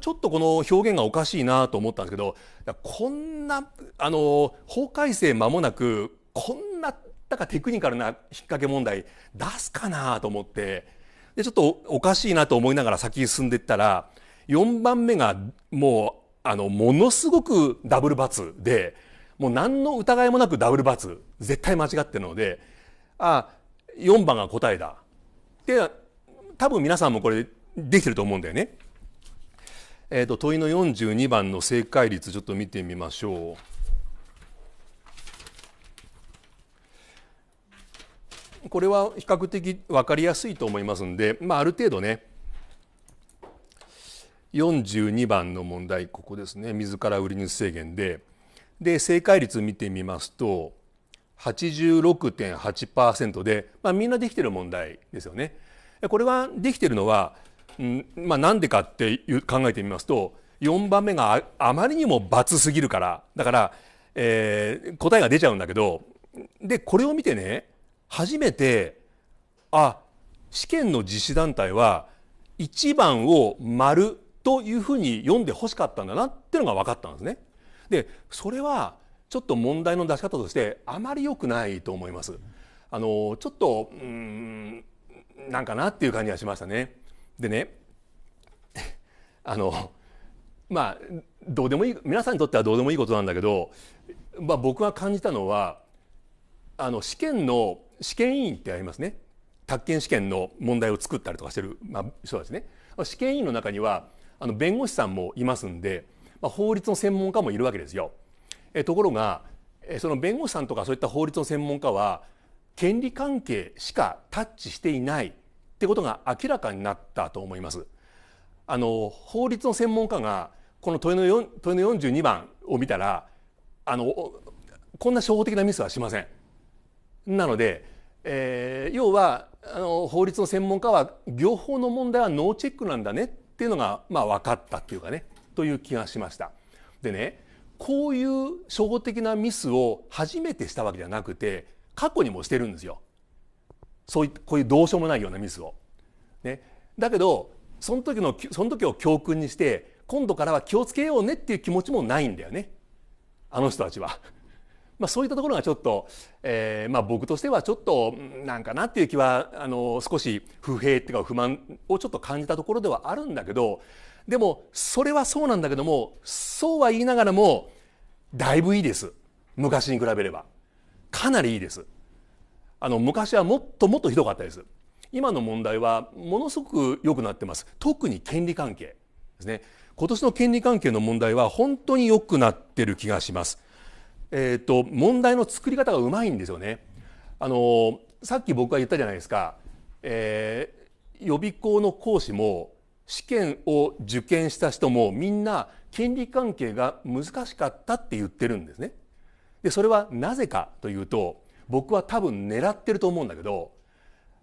ちょっとこの表現がおかしいなと思ったんですけどこんなあの法改正間もなくこんなだからテクニカルな引っ掛け問題出すかなと思ってでちょっとおかしいなと思いながら先に進んでいったら4番目がもうあの、ものすごくダブル罰で、もう何の疑いもなくダブル罰、絶対間違ってるので、あ、4番が答えだ。で、多分皆さんもこれできてると思うんだよね。えっ、ー、と、問いの42番の正解率ちょっと見てみましょう。これは比較的分かりやすいと思いますんで、まあ、ある程度ね、42番の問題ここですね水から売り主制限でで正解率見てみますと86.8%で、まあ、みんなできてる問題ですよね。これはできているのは、うんまあ、なんでかって考えてみますと4番目があまりにも×すぎるからだから、えー、答えが出ちゃうんだけどでこれを見てね初めてあ試験の実施団体は1番を丸というふうに読んでほしかったんだなっていうのが分かったんですね。でそれはちょっと問題の出し方としてあまり良くないと思います。あのちょっとうんなんかなっていう感じがしましたね。でね (laughs) あのまあどうでもいい皆さんにとってはどうでもいいことなんだけど、まあ、僕が感じたのはあの試験の試験委員ってありますね宅建試験の問題を作ったりとかしてる、まあ、そうですね試験委員の中にはあの弁護士さんもいますんで、まあ、法律の専門家もいるわけですよ。えところがその弁護士さんとかそういった法律の専門家は権利関係しかタッチしていないってことが明らかになったと思います。あの法律の専門家がこの問いの問いの42番を見たらあのこんな初歩的なミスはしません。なので、えー、要はあの法律の専門家は業法の問題はノーチェックなんだねっていうのが、まあ、分かったっていうかねという気がしました。でねこういう初歩的なミスを初めてしたわけじゃなくて過去にもしてるんですよ。そういこういうどうしようもないようなミスを。ね、だけどその時のその時を教訓にして今度からは気をつけようねっていう気持ちもないんだよねあの人たちは。まあ、そういったところがちょっと、えーまあ、僕としてはちょっとなんかなっていう気はあの少し不平っていうか不満をちょっと感じたところではあるんだけどでもそれはそうなんだけどもそうは言いながらもだいぶいいです昔に比べればかなりいいですあの昔はもっともっとひどかったです今の問題はものすごく良くなってます特に権利関係ですね今年の権利関係の問題は本当に良くなってる気がしますえーと、と問題の作り方がうまいんですよね。あのさっき僕が言ったじゃないですか、えー、予備校の講師も試験を受験した人もみんな権利関係が難しかったって言ってるんですね。でそれはなぜかというと僕は多分狙ってると思うんだけど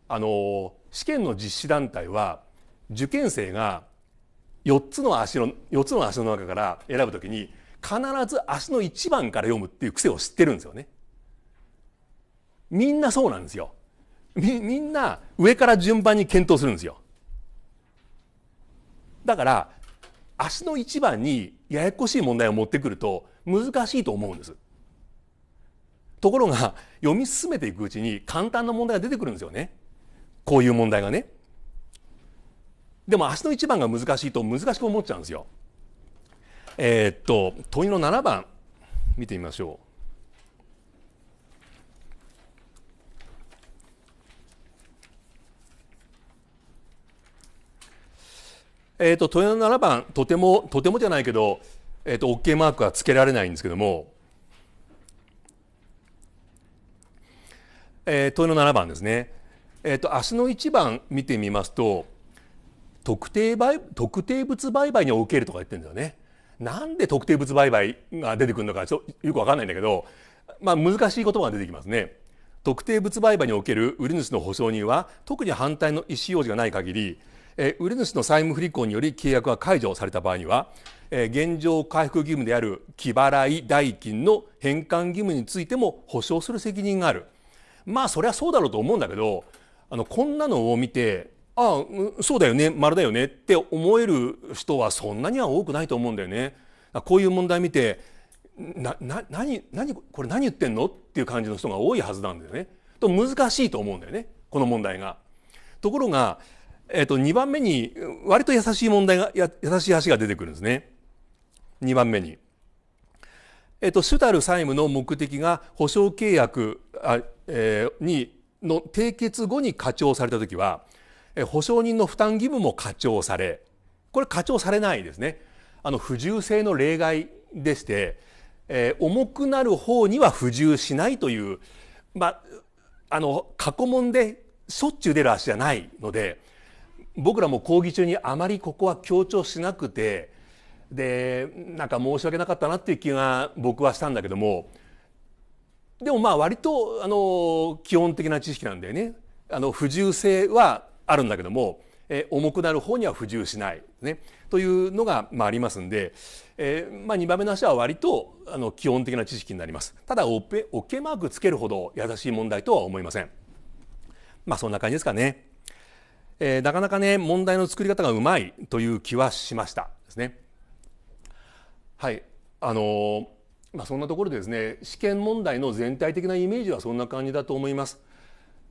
あの試験の実施団体は受験生が4つの足の4つの足の中から選ぶときに必ず足の一番から読むっていう癖を知ってるんですよね。みんなそうなんですよ。みみんな上から順番に検討するんですよ。だから足の一番にややこしい問題を持ってくると難しいと思うんです。ところが読み進めていくうちに簡単な問題が出てくるんですよね。こういう問題がね。でも足の一番が難しいと難しく思っちゃうんですよ。えー、っと問いの7番見てみましょう。えーと、問いの7番とてもとてもじゃないけど、えーと、OK マークはつけられないんですけども、えー、問いの7番ですね、えーと、と明日の1番見てみますと特定売特定物売買におけるとか言ってるんだよね。なんで特定物売買が出てくるのかちょよくわかんないんだけど、まあ、難しい言葉が出てきますね。特定物売買における売り主の保証人は特に反対の意思表示がない限り、えー、売り主の債務不履行により契約が解除された場合には、えー、現状回復義務である気払い代金の返還義務についても保証する責任があるまあそりゃそうだろうと思うんだけどあのこんなのを見てああそうだよね丸だよねって思える人はそんなには多くないと思うんだよね。こういう問題見てなな何何これ何言ってんのっていう感じの人が多いはずなんだよね。と難しいと思うんだよねこの問題が。ところが、えー、と2番目に割と優しい問題が優しい橋が出てくるんですね。2番目に。えっ、ー、と、主たる債務の目的が保証契約あ、えー、にの締結後に課徴された時は保証人の負担義務も課徴されこれ課徴されないですねあの不自由性の例外でして、えー、重くなる方には不自由しないというまああの過去問でしょっちゅう出る足じゃないので僕らも講義中にあまりここは強調しなくてでなんか申し訳なかったなっていう気が僕はしたんだけどもでもまあ割とあの基本的な知識なんだよね。あの不自由性はあるんだけども、えー、重くなる方には不自由しない、ね、というのが、まあ、ありますんで、えーまあ、2番目の足は割とあの基本的な知識になりますただおけおけマークつけるほど優しい問題とは思いませんまあそんな感じですかね、えー、なかなかね問題の作り方がうまいという気はしましたですねはいあのー、まあ、そんなところでですね試験問題の全体的なイメージはそんな感じだと思います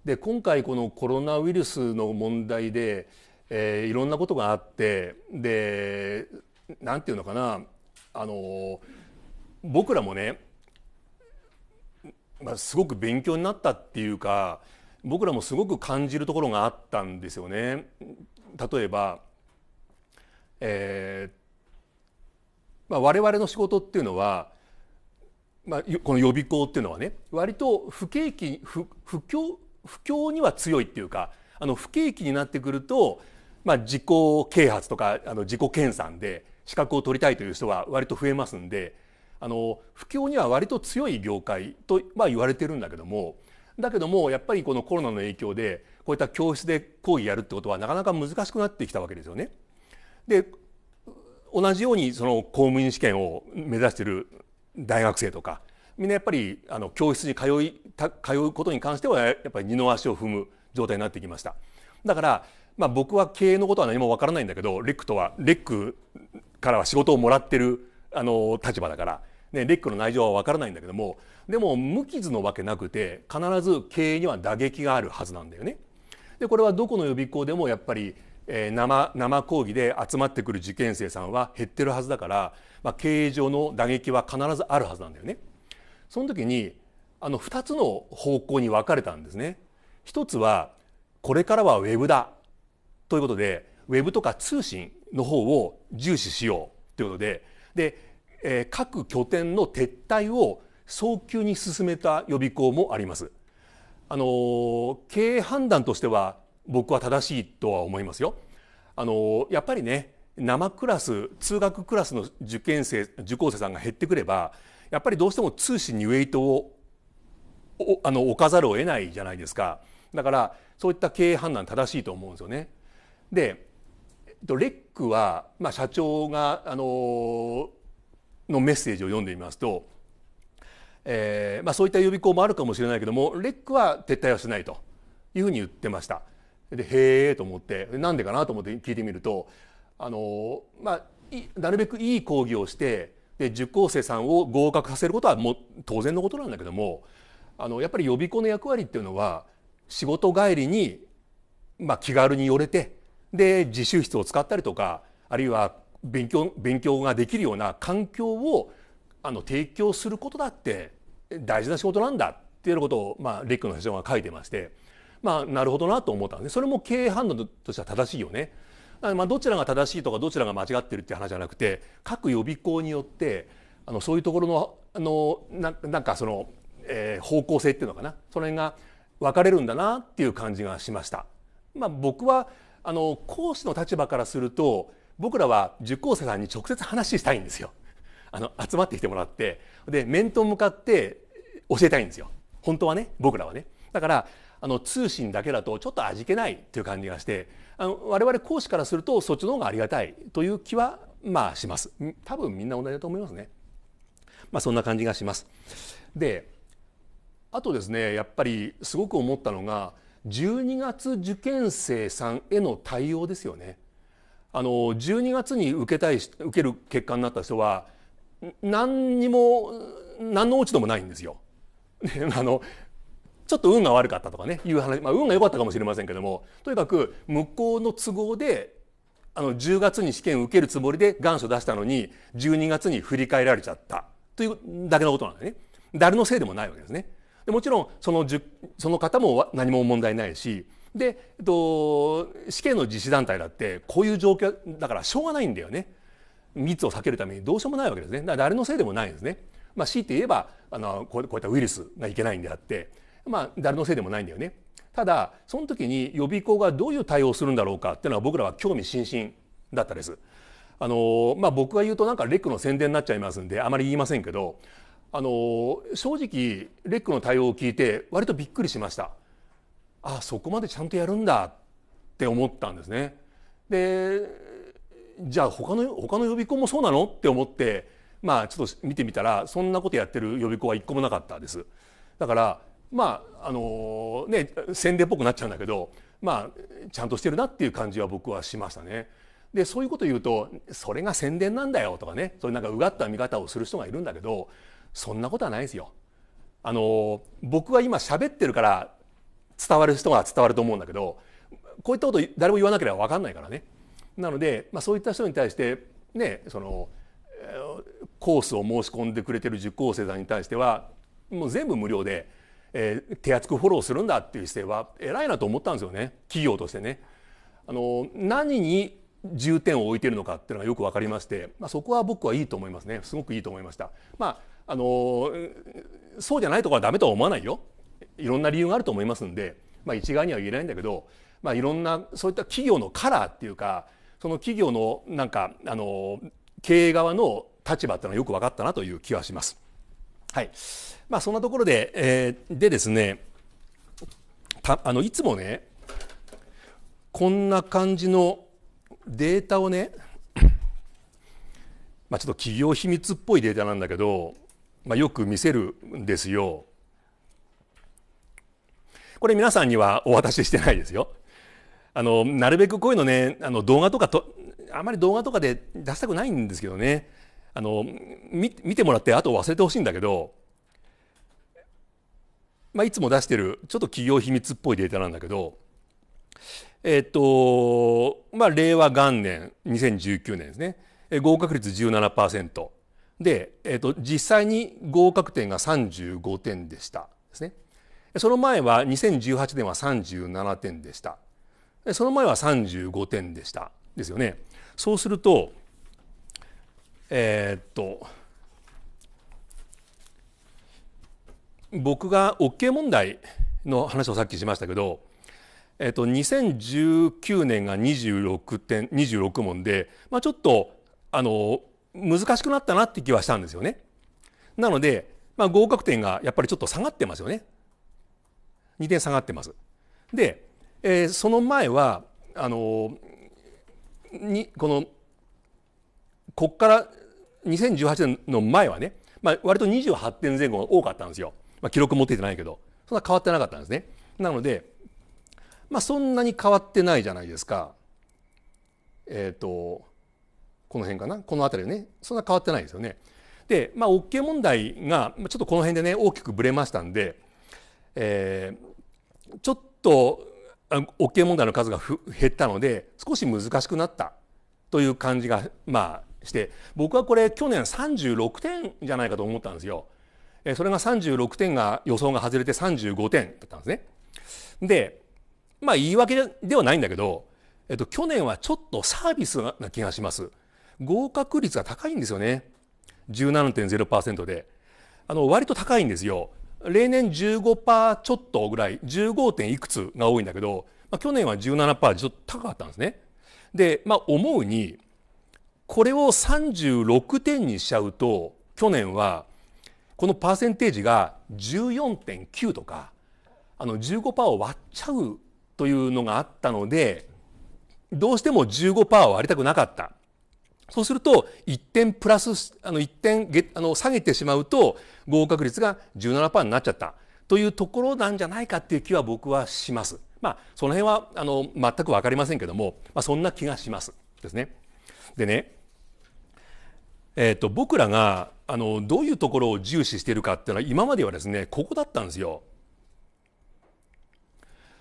で今回このコロナウイルスの問題で、えー、いろんなことがあってでなんていうのかなあの僕らもね、まあ、すごく勉強になったっていうか僕らもすごく感じるところがあったんですよね。例えば、えーまあ、我々の仕事っていうのはまあ、この予備校っていうのはね割と不景気不不況不況には強いっていうかあの不景気になってくると、まあ、自己啓発とかあの自己研鑽で資格を取りたいという人は割と増えますんであの不況には割と強い業界と、まあ、言われてるんだけどもだけどもやっぱりこのコロナの影響でこういった教室で講義やるってことはなかなか難しくなってきたわけですよね。で同じようにその公務員試験を目指している大学生とかみんなやっぱりあの教室に通い通うことに関してはやっぱり二の足を踏む状態になってきました。だから、まあ、僕は経営のことは何もわからないんだけどレックとはレックからは仕事をもらってるあの立場だから、ね、レックの内情はわからないんだけどもでも無傷のわけなくて必ず経営には打撃があるはずなんだよね。でこれはどこの予備校でもやっぱりえー、生生講義で集まってくる受験生さんは減ってるはずだから、まあ、経営上の打撃は必ずあるはずなんだよね。その時にあの2つの方向に分かれたんですね。1つはこれからは Web だということで Web とか通信の方を重視しようということでで、えー、各拠点の撤退を早急に進めた予備校もあります。あの経営判断としては僕は正しいとは思いますよ。あのやっぱりね生クラス通学クラスの受験生受講生さんが減ってくればやっぱりどうしても通信にウェイトをあの置かざるを得ないじゃないですかだからそういった経営判断正しいと思うんですよね。でレックは、まあ、社長があののメッセージを読んでみますと、えーまあ、そういった予備校もあるかもしれないけどもレックは撤退はしないというふうに言ってました。でへえと思ってなんでかなと思って聞いてみるとあの、まあ、なるべくいい講義をしてで受講生さんを合格させることはもう当然のことなんだけどもあのやっぱり予備校の役割っていうのは仕事帰りに、まあ、気軽に寄れてで自習室を使ったりとかあるいは勉強勉強ができるような環境をあの提供することだって大事な仕事なんだっていうようなことを、まあ、レックの社長が書いてまして、まあ、なるほどなと思ったんですそれも経営判断としては正しいよね。まあ、どちらが正しいとかどちらが間違ってるっていう話じゃなくて各予備校によってあのそういうところのあのななんかそのえー、方向性っていうのかなその辺が分かれるんだなっていう感じがしました。まあ、僕はあの講師の立場からすると僕らは受講生さんに直接話したいんですよ。あの集まってきてもらってで面と向かって教えたいんですよ。本当はね僕らはね。だからあの通信だけだとちょっと味気ないという感じがしてあの我々講師からするとそっちの方がありがたいという気はまあします。多分みんな同じだと思いますね。まあ、そんな感じがします。であとですねやっぱりすごく思ったのが12月受験生さんへの対応ですよね。あの12月に受けたい受ける結果になった人は何にも何の落ち度もないんですよ。(laughs) あのちょっと運が悪かったとかねいう話、まあ、運が良かったかもしれませんけどもとにかく向こうの都合であの10月に試験を受けるつもりで願書出したのに12月に振り返られちゃったというだけのことなんでね誰のせいでもないわけですね。でもちろんそのその方も何も問題ないしで、えっと、死刑の実施団体だってこういう状況だからしょうがないんだよね密を避けるためにどうしようもないわけですねだから誰のせいでもないんですね、まあ、強いて言えばあのこういったウイルスがいけないんであって、まあ、誰のせいでもないんだよねただその時に予備校がどういう対応するんだろうかっていうのは僕らは興味津々だったです。あのまあ、僕が言うとなんかレックの宣伝になっちゃいますんであまり言いませんけどあの正直レックの対応を聞いて割とびっくりしましたあそこまでちゃんとやるんだって思ったんですねでじゃあ他の他の予備校もそうなのって思ってまあちょっと見てみたらそんなことやってる予備校は一個もなかったですだからまああのね宣伝っぽくなっちゃうんだけどまあちゃんとしてるなっていう感じは僕はしましたねでそういうこと言うとそれが宣伝なんだよとかねそういうなんかうがった見方をする人がいるんだけどそんなことはないですよ。あの僕は今喋ってるから伝わる人が伝わると思うんだけどこういったこと誰も言わなければ分かんないからね。なので、まあ、そういった人に対してねそのコースを申し込んでくれてる受講生さんに対してはもう全部無料で、えー、手厚くフォローするんだっていう姿勢は偉いなと思ったんですよね企業としてね。あの何に重点を置いているのかっていうのがよく分かりまして、まあ、そこは僕はいいと思いますねすごくいいと思いました。まああのそうじゃないところはダメとは思わないよいろんな理由があると思いますんで、まあ、一概には言えないんだけど、まあ、いろんなそういった企業のカラーっていうかその企業のなんかあの経営側の立場っていうのはよく分かったなという気はします。はいまあ、そんなところで、えー、でですねたあのいつもねこんな感じのデータをね、まあ、ちょっと企業秘密っぽいデータなんだけどまあ、よく見せるんですよ。これ皆さんにはお渡ししてないですよ。あのなるべくこういうのねあの動画とかとあまり動画とかで出したくないんですけどねあの見てもらってあと忘れてほしいんだけど、まあ、いつも出してるちょっと企業秘密っぽいデータなんだけどえっとまあ令和元年2019年ですね合格率17%。で、えーと、実際に合格点が35点でしたですね。その前は2018年は37点でした。その前は35点でしたですよね。そうするとえー、っと僕が OK 問題の話をさっきしましたけど、えっと2019年が26点26問で、まあ、ちょっとあの難しくなったなって気はしたんですよね。なので、まあ、合格点がやっぱりちょっと下がってますよね。2点下がってます。で、えー、その前はあのにこのこっから2018年の前はね、まあ、割と28点前後が多かったんですよ、まあ、記録持っててないけどそんな変わってなかったんですねなので、まあ、そんなに変わってないじゃないですかえっ、ー、とこの辺かなこの辺りねそんな変わってないですよね。で、まあ、OK 問題がちょっとこの辺でね大きくぶれましたんで、えー、ちょっと OK 問題の数が減ったので少し難しくなったという感じがまあして僕はこれ去年36点じゃないかと思ったんですよ。それが36点が予想が外れて35点だったんですね。でまあ言い訳ではないんだけど、えっと、去年はちょっとサービスな気がします。合格率が高いんですよね。17.0%で。あの、割と高いんですよ。例年15%ちょっとぐらい、15. 点いくつが多いんだけど、まあ、去年は17%でちょっと高かったんですね。で、まあ、思うに、これを36点にしちゃうと、去年は、このパーセンテージが14.9とか、あの15%を割っちゃうというのがあったので、どうしても15%を割りたくなかった。そうすると、1点プラス、あの、1点げ、あの、下げてしまうと、合格率が17%になっちゃった。というところなんじゃないかっていう気は僕はします。まあ、その辺は、あの、全く分かりませんけども、まあ、そんな気がします。ですね。でね、えっ、ー、と、僕らが、あの、どういうところを重視しているかっていうのは、今まではですね、ここだったんですよ。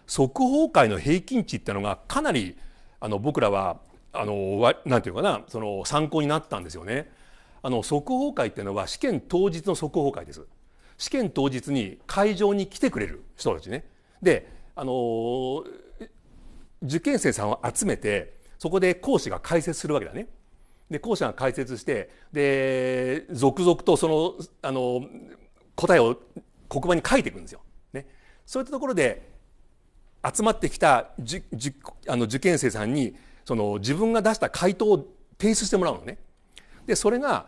速報会の平均値っていうのがかなりあの僕らはあのなんていうかなその参考になったんですよね。あの速報会っていうのは試験当日の速報会です。試験当日に会場に来てくれる人たちね。であの受験生さんを集めてそこで講師が解説するわけだね。で講師が解説してで続々とそのあの答えを黒板に書いていくんですよ。ね、そういったところで集まってきたじじあの受験生さんにその自分が出した回答を提出してもらうのね。で、それが、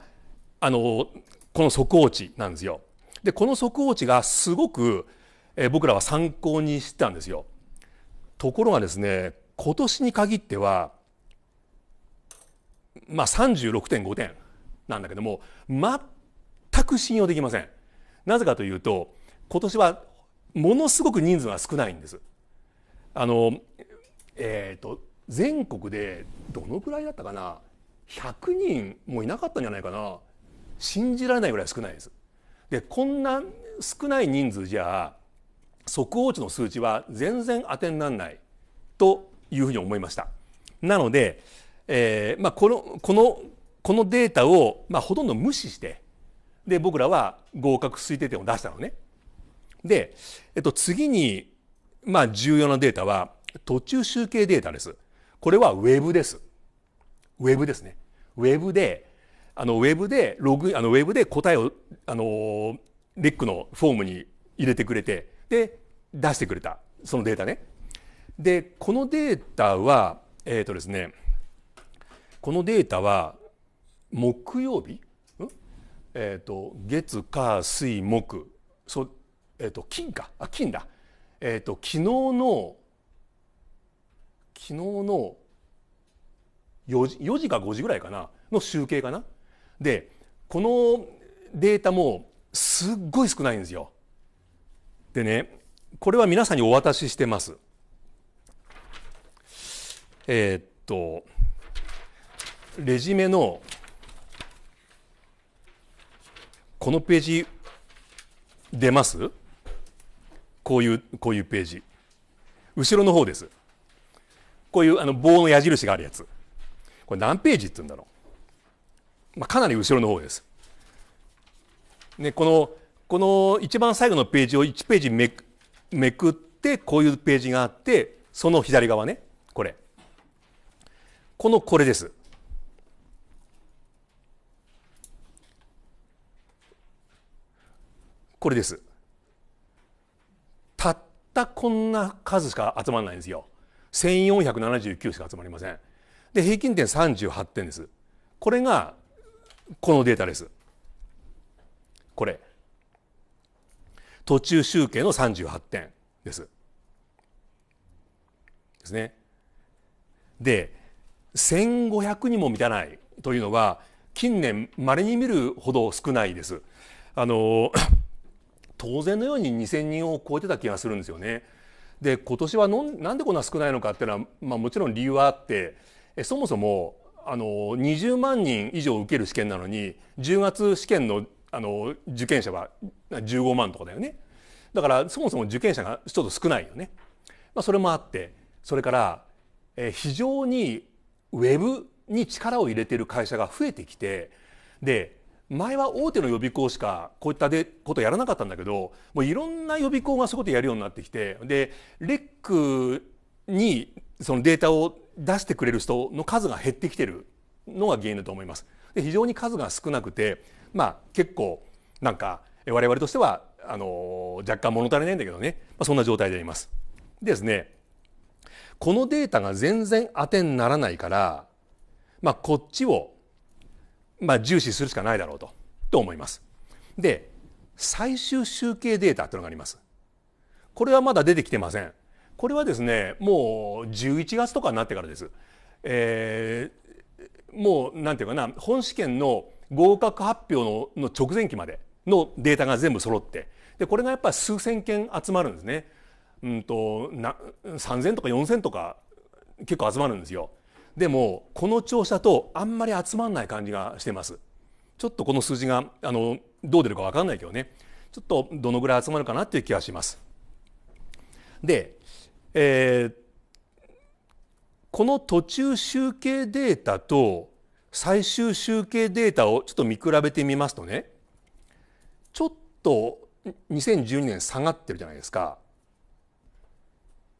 あの、この速報値なんですよ。で、この速報値がすごく、えー、僕らは参考にしてたんですよ。ところがですね、今年に限っては、まあ36.5点なんだけども、全く信用できません。なぜかというと、今年はものすごく人数が少ないんです。あの、えっ、ー、と、全国でどのくらいだったかな100人もいなかったんじゃないかな信じられないぐらい少ないです。でこんな少ない人数じゃ速報値の数値は全然当てにならないというふうに思いました。なので、えーまあ、このこのこのデータを、まあ、ほとんど無視してで僕らは合格推定点を出したのね。で、えっと、次に、まあ、重要なデータは途中集計データです。これはウェブです。ウェブですね。ウェブで、あの、ウェブで、ログ、あの、ウェブで答えを、あの、レックのフォームに入れてくれて、で、出してくれた。そのデータね。で、このデータは、えっ、ー、とですね、このデータは、木曜日、えっ、ー、と、月、火、水、木、そえっ、ー、と、金か。あ、金だ。えっ、と、昨日の昨日の4時 ,4 時か5時ぐらいかなの集計かなでこのデータもすっごい少ないんですよ。でねこれは皆さんにお渡ししてます。えー、っとレジメのこのページ出ますこういうこういうページ後ろの方です。こういうあの棒の矢印があるやつこれ何ページって言うんだろう、まあ、かなり後ろの方です。ね、このこの一番最後のページを1ページめくめくってこういうページがあってその左側ねこれこのこれですこれですたったこんな数しか集まらないんですよ1479しか集まりません。で平均点38点です。これがこのデータです。これ途中集計の38点です。ですね。で1500にも満たないというのは近年まれに見るほど少ないです。あの当然のように2000人を超えてた気がするんですよね。で今年はのなんでこんな少ないのかっていうのは、まあ、もちろん理由はあってそもそもあの20万人以上受ける試験なのに10月試験のあの受験者は15万とかだよねだからそもそも受験者がちょっと少ないよね、まあ、それもあってそれから、え非常にウェブに力を入れている会社が増えてきてで前は大手の予備校しかこういったでことやらなかったんだけどもういろんな予備校がそういうことやるようになってきてでレックにそのデータを出してくれる人の数が減ってきてるのが原因だと思います。で非常に数が少なくて、まあ、結構なんか我々としてはあの若干物足りないんだけどね、まあ、そんな状態であります。でですねこのデータが全然当てにならないから、まあ、こっちをまあ、重視するしかないだろうとと思います。で最終集計データというのがあります。これはまだ出てきてません。これはですねもう11月とかになってからです。えー、もうなんていうかな本試験の合格発表のの直前期までのデータが全部揃ってでこれがやっぱり数千件集まるんですね。うんと3,000とか4,000とか結構集まるんですよ。でもこの調査とあんまり集まんない感じがしてますちょっとこの数字があのどう出るか分かんないけどねちょっとどのぐらい集まるかなっていう気がしますで、えー、この途中集計データと最終集計データをちょっと見比べてみますとねちょっと2012年下がってるじゃないですか。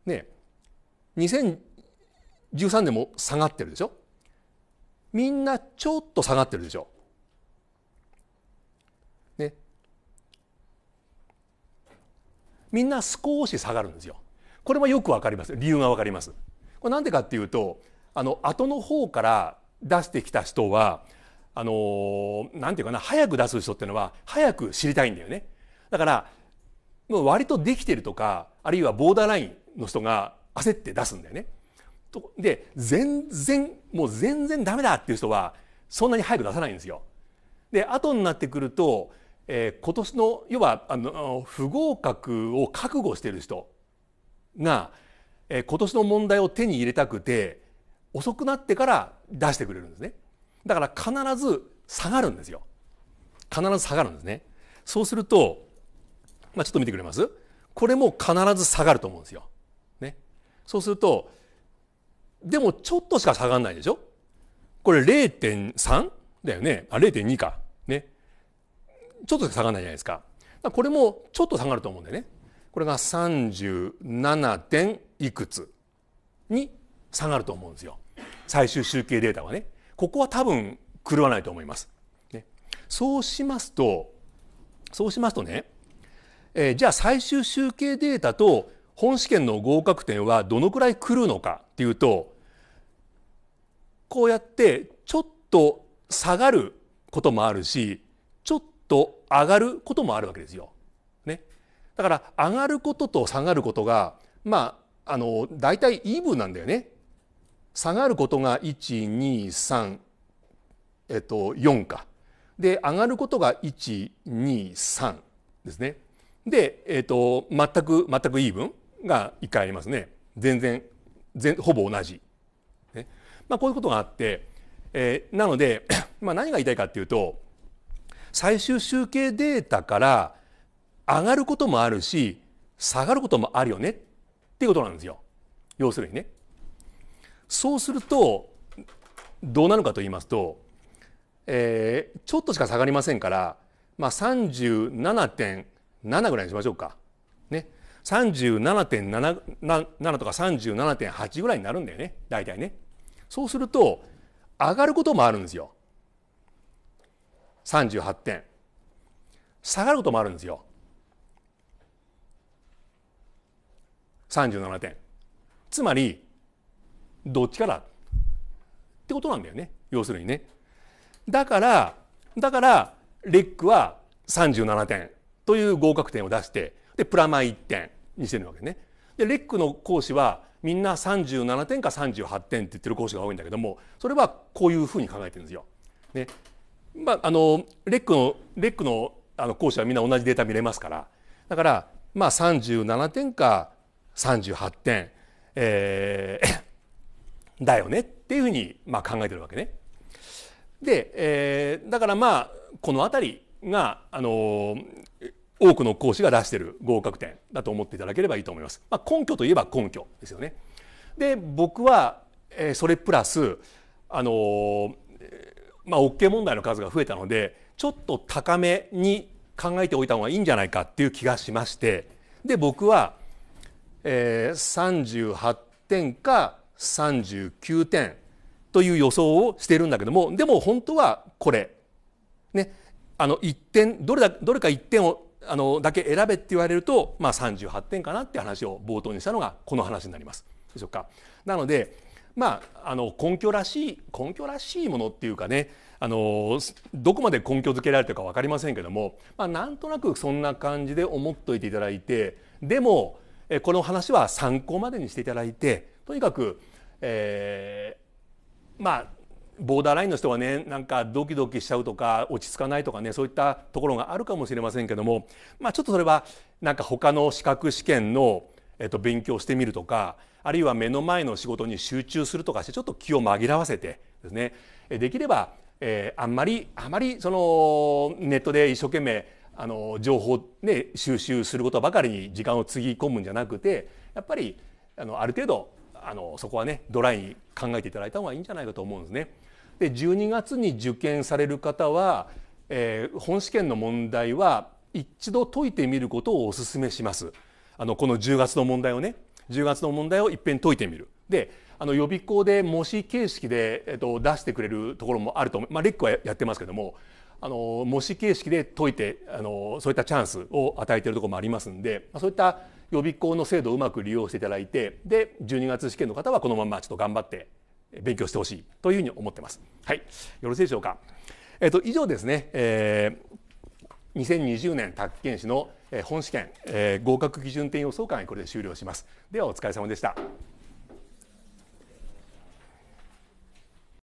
ね13年も下がってるでしょみんなちょっと下がってるでしょねみんな少し下がるんですよこれもよくわかります理由がわかりますこれなんでかっていうとあの後の方から出してきた人はあのー、なんていうかな早く出す人っていうのは早く知りたいんだよねだからもう割とできてるとかあるいはボーダーラインの人が焦って出すんだよねで全然もう全然ダメだっていう人はそんなに早く出さないんですよ。で後になってくると、えー、今年の要はあの不合格を覚悟している人が、えー、今年の問題を手に入れたくて遅くなってから出してくれるんですね。だから必ず下がるんですよ。必ず下がるんですね。そうすると、まあ、ちょっと見てくれますこれも必ず下がると思うんですよ。ね。そうするとでもちょっとしか下がらないでしょこれ 0.3? だよね。あ、0.2か。ね。ちょっとしか下がらないじゃないですか。かこれもちょっと下がると思うんでね。これが37点いくつに下がると思うんですよ。最終集計データはね。ここは多分狂わないと思います。ね、そうしますと、そうしますとね、えー、じゃあ最終集計データと本試験の合格点はどのくらい狂うのかっていうと、こうやってちょっと下がることもあるしちょっと上がることもあるわけですよ。ね、だから上がることと下がることがまああの大体イーブンなんだよね。下がることが123えっと4か。で上がることが123ですね。で、えっと全く全くイーブンが1回ありますね。全然全ほぼ同じまあ、こういうことがあって、えー、なので、(coughs) まあ、何が言いたいかっていうと最終集計データから上がることもあるし下がることもあるよねっていうことなんですよ要するにね。そうするとどうなるかと言いますと、えー、ちょっとしか下がりませんから、まあ、37.7ぐらいにしましょうか。ね、37.7とか37.8ぐらいになるんだよね大体ね。そうすると上がることもあるんですよ38点下がることもあるんですよ37点つまりどっちからってことなんだよね要するにねだからだからレックは37点という合格点を出してでプラマイ1点にしてるわけねでレックの講師はみんな37点か38点って言ってる講師が多いんだけどもそれはこういうふうに考えてるんですよ。ねまあ、あのレックのレックのあの講師はみんな同じデータ見れますからだからまあ37点か38点、えー、だよねっていうふうにまあ考えてるわけね。で、えー、だからまあこの辺りが、あの多くの講師が出している合格点だと思っていただければいいと思います。まあ、根拠といえば根拠ですよね。で僕は、えー、それプラスあのー、まあ OK 問題の数が増えたのでちょっと高めに考えておいた方がいいんじゃないかっていう気がしましてで僕は、えー、38点か39点という予想をしているんだけどもでも本当はこれねあの1点どれだどれか1点をあのだけ選べって言われると、まあ、38点かなって話を冒頭にしたのがこの話になります。でしょうかなので、まあ、あの根拠らしい根拠らしいものっていうかねあのどこまで根拠づけられてるか分かりませんけども、まあ、なんとなくそんな感じで思っといていただいてでもこの話は参考までにしていただいてとにかく、えー、まあボーダーラインの人はねなんかドキドキしちゃうとか落ち着かないとかねそういったところがあるかもしれませんけども、まあ、ちょっとそれはなんか他の資格試験の、えっと、勉強してみるとかあるいは目の前の仕事に集中するとかしてちょっと気を紛らわせてですねできれば、えー、あんまりあまりそのネットで一生懸命あの情報、ね、収集することばかりに時間をつぎ込むんじゃなくてやっぱりあのある程度あのそこはねドライに考えていただいた方がいいんじゃないかと思うんですね。で12月に受験される方は、えー、本試験の問題は一度解いてみることをお勧めします。あのこの10月の問題をね10月の問題をいっぺん解いてみる。であの予備校で模試形式で、えっと、出してくれるところもあると思う、まあ、レックはやってますけどもあの模試形式で解いてあのそういったチャンスを与えているところもありますんで、まあ、そういった予備校の制度をうまく利用していただいてで12月試験の方はこのままちょっと頑張って勉強してほしいというふうに思ってます。はい、よろしいでしょうか。えー、と以上ですね。えー、2020年宅建士の本試験、えー、合格基準点予想会これで終了します。ではお疲れ様でした。